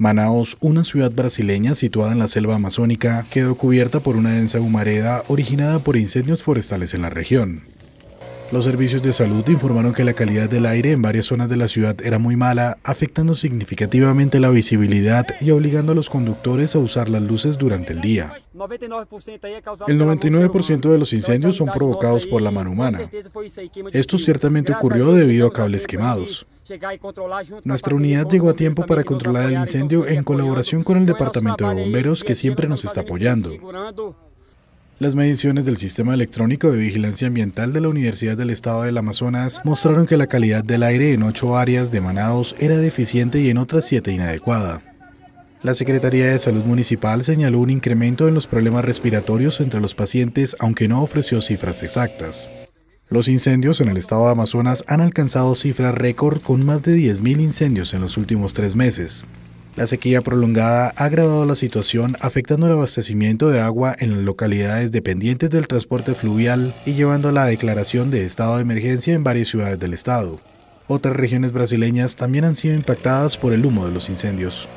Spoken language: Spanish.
Manaos, una ciudad brasileña situada en la selva amazónica, quedó cubierta por una densa humareda originada por incendios forestales en la región. Los servicios de salud informaron que la calidad del aire en varias zonas de la ciudad era muy mala, afectando significativamente la visibilidad y obligando a los conductores a usar las luces durante el día. El 99% de los incendios son provocados por la mano humana. Esto ciertamente ocurrió debido a cables quemados. Nuestra unidad llegó a tiempo para controlar el incendio en colaboración con el Departamento de Bomberos que siempre nos está apoyando. Las mediciones del sistema electrónico de vigilancia ambiental de la Universidad del Estado del Amazonas mostraron que la calidad del aire en ocho áreas de Manaos era deficiente y en otras siete inadecuada. La Secretaría de Salud Municipal señaló un incremento en los problemas respiratorios entre los pacientes, aunque no ofreció cifras exactas. Los incendios en el estado de Amazonas han alcanzado cifras récord con más de 10.000 incendios en los últimos tres meses. La sequía prolongada ha agravado la situación afectando el abastecimiento de agua en las localidades dependientes del transporte fluvial y llevando a la declaración de estado de emergencia en varias ciudades del estado. Otras regiones brasileñas también han sido impactadas por el humo de los incendios.